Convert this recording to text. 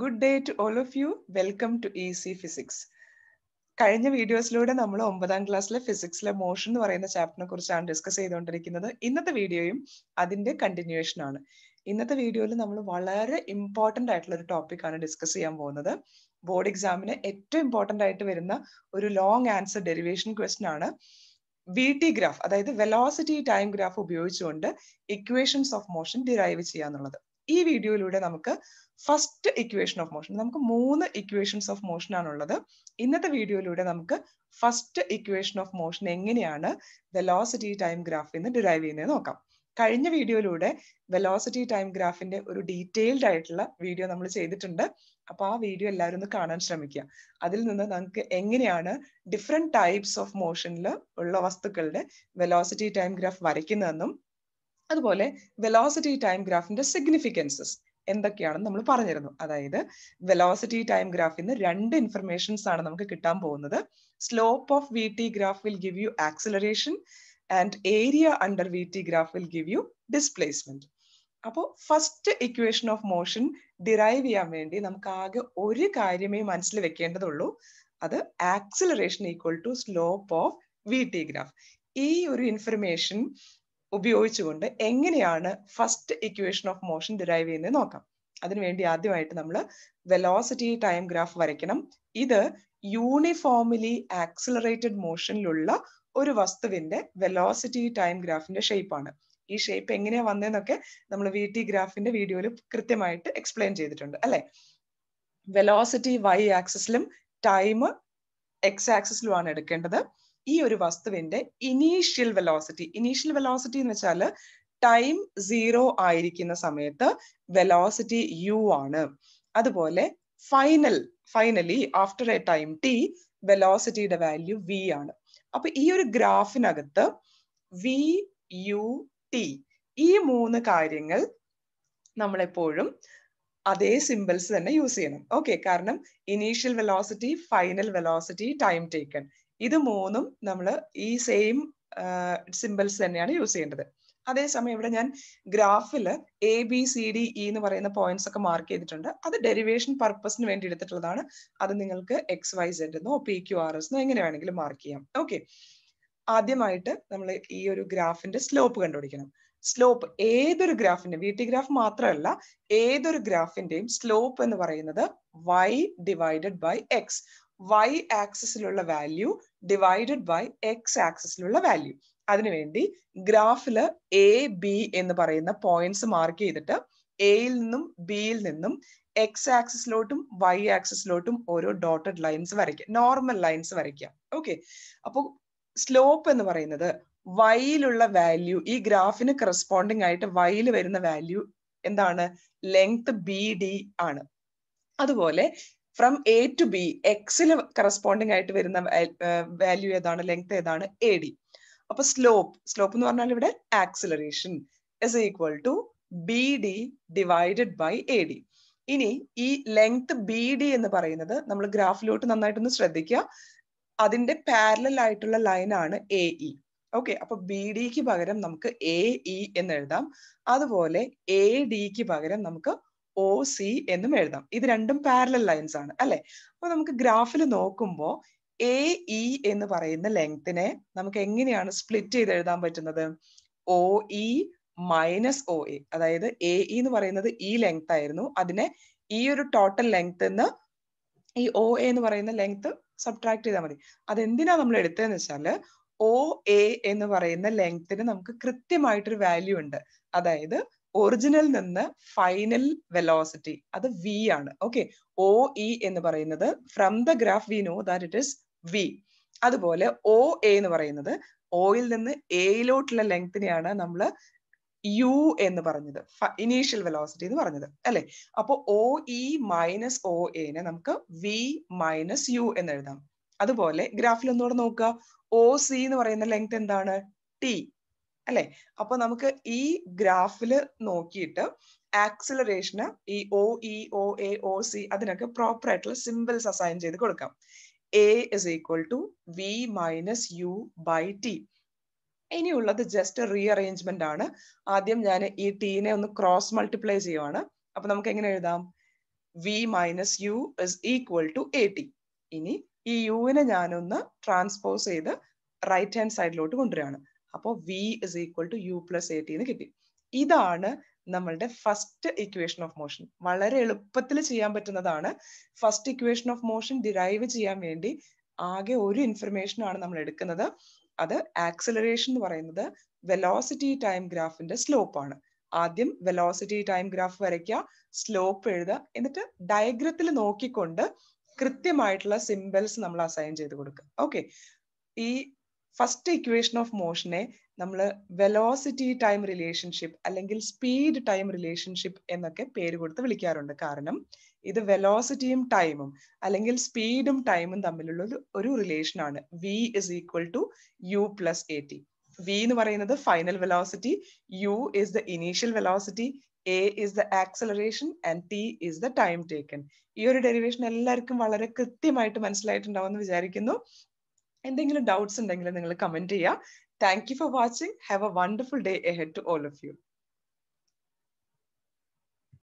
good day to all of you welcome to C physics കഴിഞ്ഞ വീഡിയോസിലൂടെ നമ്മൾ ഒമ്പതാം ക്ലാസ്സിലെ ഫിസിക്സിലെ മോഷൻ എന്ന് പറയുന്ന ചാപ്റ്ററിനെ കുറിച്ചാണ് ഡിസ്കസ് ചെയ്തുകൊണ്ടിരിക്കുന്നത് ഇന്നത്തെ വീഡിയോയും അതിന്റെ കണ്ടിന്യൂവേഷൻ ആണ് ഇന്നത്തെ വീഡിയോയിൽ നമ്മൾ വളരെ ഇമ്പോർട്ടൻ്റ് ആയിട്ടുള്ള ഒരു ആണ് ഡിസ്കസ് ചെയ്യാൻ പോകുന്നത് ബോർഡ് എക്സാമിന് ഏറ്റവും ഇമ്പോർട്ടൻ്റ് ആയിട്ട് വരുന്ന ഒരു ലോങ് ആൻസർ ഡെറിവേഷൻ ക്വസ്റ്റൻ ആണ് വി ടി ഗ്രാഫ് അതായത് വെലോസിറ്റി ടൈം ഗ്രാഫ് ഉപയോഗിച്ചുകൊണ്ട് ഇക്വേഷൻസ് ഓഫ് മോഷൻ ഡിറൈവ് ചെയ്യാന്നുള്ളത് ഈ വീഡിയോയിലൂടെ നമുക്ക് ഫസ്റ്റ് ഇക്വേഷൻ ഓഫ് മോഷൻ നമുക്ക് മൂന്ന് ഇക്വേഷൻസ് ഓഫ് മോഷൻ ആണുള്ളത് ഇന്നത്തെ വീഡിയോയിലൂടെ നമുക്ക് ഫസ്റ്റ് ഇക്വേഷൻ ഓഫ് മോഷൻ എങ്ങനെയാണ് വെലോസിറ്റി ടൈം ഗ്രാഫിൽ നിന്ന് ഡിറൈവ് ചെയ്യുന്നത് നോക്കാം കഴിഞ്ഞ വീഡിയോയിലൂടെ വെലോസിറ്റി ടൈം ഗ്രാഫിന്റെ ഒരു ഡീറ്റെയിൽഡ് ആയിട്ടുള്ള വീഡിയോ നമ്മൾ ചെയ്തിട്ടുണ്ട് അപ്പൊ ആ വീഡിയോ എല്ലാവരും ഒന്ന് കാണാൻ ശ്രമിക്കുക അതിൽ നിന്ന് നമുക്ക് എങ്ങനെയാണ് ഡിഫറെന്റ് ടൈപ്സ് ഓഫ് മോഷനിൽ ഉള്ള വസ്തുക്കളുടെ വെലോസിറ്റി ടൈം ഗ്രാഫ് വരയ്ക്കുന്നതെന്നും അതുപോലെ വെലോസിറ്റി ടൈം ഗ്രാഫിന്റെ സിഗ്നിഫിക്കൻസസ് എന്തൊക്കെയാണെന്ന് നമ്മൾ പറഞ്ഞിരുന്നു അതായത് വെലോസിറ്റി ടൈം ഗ്രാഫിൽ നിന്ന് രണ്ട് ഇൻഫർമേഷൻസ് ആണ് നമുക്ക് കിട്ടാൻ പോകുന്നത് slope of V T graph will give you acceleration and area under V T graph will give you displacement അപ്പോൾ first equation of motion derive ചെയ്യാൻ വേണ്ടി നമുക്ക് ആകെ ഒരു കാര്യമേ മനസ്സിൽ വെക്കേണ്ടതുള്ളൂ അത് acceleration equal to slope of V T graph ഈ ഒരു ഇൻഫർമേഷൻ ഉപയോഗിച്ചുകൊണ്ട് എങ്ങനെയാണ് first equation of motion derive ചെയ്യുന്നത് നോക്കാം അതിനുവേണ്ടി ആദ്യമായിട്ട് നമ്മൾ വെലോസിറ്റി ടൈം ഗ്രാഫ് വരയ്ക്കണം ഇത് യൂണിഫോമിലി ആക്സിലറേറ്റഡ് മോഷനിലുള്ള ഒരു വസ്തുവിന്റെ വെലോസിറ്റി ടൈം ഗ്രാഫിന്റെ ഷേപ്പാണ് ഈ ഷേപ്പ് എങ്ങനെയാ വന്നതെന്നൊക്കെ നമ്മൾ വി ടി ഗ്രാഫിന്റെ വീഡിയോയിൽ കൃത്യമായിട്ട് എക്സ്പ്ലെയിൻ ചെയ്തിട്ടുണ്ട് അല്ലെ വെലോസിറ്റി വൈ ആക്സിസിലും ടൈം എക്സ് ആക്സിസിലുമാണ് എടുക്കേണ്ടത് ഈ ഒരു വസ്തുവിന്റെ ഇനീഷ്യൽ വെലോസിറ്റി ഇനീഷ്യൽ വെലോസിറ്റി എന്ന് വെച്ചാൽ ടൈം സീറോ ആയിരിക്കുന്ന സമയത്ത് വെലോസിറ്റി യു ആണ് അതുപോലെ final finally after a time T വെലോസിറ്റിയുടെ വാല്യൂ വി ആണ് അപ്പൊ ഈ ഒരു ഗ്രാഫിനകത്ത് വി യു ടി ഈ മൂന്ന് കാര്യങ്ങൾ നമ്മളെപ്പോഴും അതേ സിമ്പിൾസ് തന്നെ യൂസ് ചെയ്യണം ഓക്കെ കാരണം initial velocity final velocity time taken ഇത് മൂന്നും നമ്മൾ ഈ സെയിം സിമ്പിൾസ് തന്നെയാണ് യൂസ് ചെയ്യേണ്ടത് അതേസമയം ഇവിടെ ഞാൻ ഗ്രാഫിൽ A B C D E e എന്ന് പറയുന്ന പോയിന്റ്സ് ഒക്കെ മാർക്ക് ചെയ്തിട്ടുണ്ട് അത് ഡെറിവേഷൻ പർപ്പസിന് വേണ്ടി എടുത്തിട്ടുള്ളതാണ് അത് നിങ്ങൾക്ക് എക്സ് വൈ സെഡ് എന്നോ പി ക്യു ആർ എസ് എന്നോ എങ്ങനെ വേണമെങ്കിലും മാർക്ക് ചെയ്യാം ഓക്കെ ആദ്യമായിട്ട് നമ്മൾ ഈ ഒരു ഗ്രാഫിന്റെ സ്ലോപ്പ് കണ്ടുപിടിക്കണം സ്ലോപ്പ് ഏതൊരു ഗ്രാഫിന്റെ വീട്ടി ഗ്രാഫ് മാത്രമല്ല ഏതൊരു ഗ്രാഫിന്റെയും സ്ലോപ്പ് എന്ന് പറയുന്നത് Y divided by X Y ആക്സിസിലുള്ള വാല്യൂ ഡിവൈഡഡ് ബൈ എക്സ് ആക്സിസിലുള്ള വാല്യൂ അതിനുവേണ്ടി ഗ്രാഫിൽ എ ബി എന്ന് പറയുന്ന പോയിന്റ്സ് മാർക്ക് ചെയ്തിട്ട് എയിൽ നിന്നും ബിയിൽ നിന്നും എക്സ് ആക്സിസിലോട്ടും വൈ ആക്സിസിലോട്ടും ഓരോ ഡോട്ടഡ് ലൈൻസ് വരയ്ക്കുക നോർമൽ ലൈൻസ് വരയ്ക്കുക ഓക്കെ അപ്പോൾ സ്ലോപ്പ് എന്ന് പറയുന്നത് വൈയിലുള്ള വാല്യൂ ഈ ഗ്രാഫിന് കറസ്പോണ്ടിങ് ആയിട്ട് വൈയിൽ വരുന്ന വാല്യൂ എന്താണ് ലെങ്ത് ബി ഡി ആണ് അതുപോലെ ഫ്രം എ ടു ബി എക്സിൽ കറസ്പോണ്ടിങ് ആയിട്ട് വരുന്ന വാല്യൂ ഏതാണ് ലെങ്ത് ഏതാണ് എ ഡി അപ്പൊ സ്ലോപ്പ് സ്ലോപ്പ് എന്ന് പറഞ്ഞാൽ ഇവിടെ acceleration is equal to B D divided by A D ഇനി ഈ ലെങ്ത് ബി ഡി എന്ന് പറയുന്നത് നമ്മൾ ഗ്രാഫിലോട്ട് നന്നായിട്ടൊന്ന് ശ്രദ്ധിക്കുക അതിന്റെ പാരലൽ ആയിട്ടുള്ള ലൈനാണ് എ ഇ ഓക്കെ അപ്പൊ ബി ഡിക്ക് പകരം നമുക്ക് എ ഇ e എന്ന് എഴുതാം അതുപോലെ എ ഡിക്ക് പകരം നമുക്ക് ഒ സി എന്നും എഴുതാം ഇത് രണ്ടും പാരലൽ ലൈൻസ് ആണ് അല്ലെ അപ്പൊ നമുക്ക് ഗ്രാഫിൽ നോക്കുമ്പോൾ എ ഇ e എന്ന് പറയുന്ന ലെങ്തിനെ നമുക്ക് എങ്ങനെയാണ് സ്പ്ലിറ്റ് ചെയ്ത് എഴുതാൻ പറ്റുന്നത് O E minus O A അതായത് എ ഇ e എന്ന് പറയുന്നത് ഈ ലെങ്ത് ആയിരുന്നു അതിനെ ഈ ഒരു ടോട്ടൽ ലെങ്ത് ഈ ഒ എ എന്ന് പറയുന്ന ലെങ്ത് സബ്ട്രാക്ട് ചെയ്താൽ മതി അതെന്തിനാ നമ്മൾ എടുത്തതെന്ന് വെച്ചാൽ ഒ എ എന്ന് പറയുന്ന ലെങ്ത്തിന് നമുക്ക് കൃത്യമായിട്ടൊരു വാല്യൂ ഉണ്ട് അതായത് ഒറിജിനൽ നിന്ന് ഫൈനൽ വെലോസിറ്റി അത് വി ആണ് ഓക്കെ ഒ ഇ എന്ന് പറയുന്നത് from the graph V know that it is V അതുപോലെ ഒ എ എന്ന് പറയുന്നത് ഓയിൽ നിന്ന് എയിലോട്ടുള്ള ലെങ്തിനെയാണ് നമ്മൾ യു എന്ന് പറഞ്ഞത് ഇനീഷ്യൽ വെലോസിറ്റി എന്ന് പറഞ്ഞത് അല്ലെ അപ്പൊ O E e minus O എനെ നമുക്ക് വി മൈനസ് യു എന്ന് എഴുതാം അതുപോലെ ഗ്രാഫിൽ ഒന്നുകൂടെ നോക്കുക ഒ സി എന്ന് പറയുന്ന ലെങ്ത് എന്താണ് ടി അല്ലെ അപ്പൊ നമുക്ക് ഈ ഗ്രാഫിൽ നോക്കിയിട്ട് ആക്സിലറേഷന് ഈ O E O A O C അതിനൊക്കെ പ്രോപ്പർ ആയിട്ടുള്ള സിമ്പിൾസ് അസൈൻ ചെയ്ത് കൊടുക്കാം A is equal to V minus U by T ഇനിയുള്ളത് ജസ്റ്റ് അറേഞ്ച്മെന്റ് ആണ് ആദ്യം ഞാൻ ഈ ടീനെ ഒന്ന് ക്രോസ് മൾട്ടിപ്ലൈ ചെയ്യുവാണ് അപ്പൊ നമുക്ക് എങ്ങനെ എഴുതാം V minus U is equal to A T ഇനി ഈ യുവിനെ ഞാനൊന്ന് ട്രാൻസ്പോസ് ചെയ്ത് റൈറ്റ് ഹാൻഡ് സൈഡിലോട്ട് കൊണ്ടുവരികയാണ് അപ്പോൾ V is equal to U plus A T എന്ന് കിട്ടി ഇതാണ് നമ്മളുടെ ഫസ്റ്റ് ഇക്വേഷൻ ഓഫ് മോഷൻ വളരെ എളുപ്പത്തിൽ ചെയ്യാൻ പറ്റുന്നതാണ് first equation of motion derive ചെയ്യാൻ വേണ്ടി ആകെ ഒരു ഇൻഫർമേഷൻ ആണ് നമ്മൾ എടുക്കുന്നത് അത് ആക്സിലറേഷൻ എന്ന് പറയുന്നത് വെലോസിറ്റി ടൈം ഗ്രാഫിന്റെ സ്ലോപ്പ് ആണ് ആദ്യം വെലോസിറ്റി ടൈം ഗ്രാഫ് വരയ്ക്കുക സ്ലോപ്പ് എഴുതുക എന്നിട്ട് ഡയഗ്രത്തിൽ നോക്കിക്കൊണ്ട് കൃത്യമായിട്ടുള്ള സിംബൽസ് നമ്മൾ അസൈൻ ചെയ്ത് കൊടുക്കുക ഓക്കെ ഈ ഫസ്റ്റ് ഇക്വേഷൻ ഓഫ് മോഷനെ നമ്മൾ വെലോസിറ്റി ടൈം റിലേഷൻഷിപ്പ് അല്ലെങ്കിൽ സ്പീഡ് ടൈം റിലേഷൻഷിപ്പ് എന്നൊക്കെ പേര് കൊടുത്ത് വിളിക്കാറുണ്ട് കാരണം ഇത് വെലോസിറ്റിയും ടൈമും അല്ലെങ്കിൽ സ്പീഡും ടൈമും തമ്മിലുള്ള ഒരു റിലേഷൻ ആണ് V is equal to U plus A T V എന്ന് പറയുന്നത് final velocity U is the initial velocity A is the acceleration and T is the time taken ഈ ഒരു ഡെറിവേഷൻ എല്ലാവർക്കും വളരെ കൃത്യമായിട്ട് മനസ്സിലായിട്ടുണ്ടാവും എന്ന് വിചാരിക്കുന്നു എന്തെങ്കിലും ഡൗട്ട്സ് ഉണ്ടെങ്കിൽ നിങ്ങൾ കമൻറ്റ് ചെയ്യുക thank you for watching have a wonderful day ahead to all of U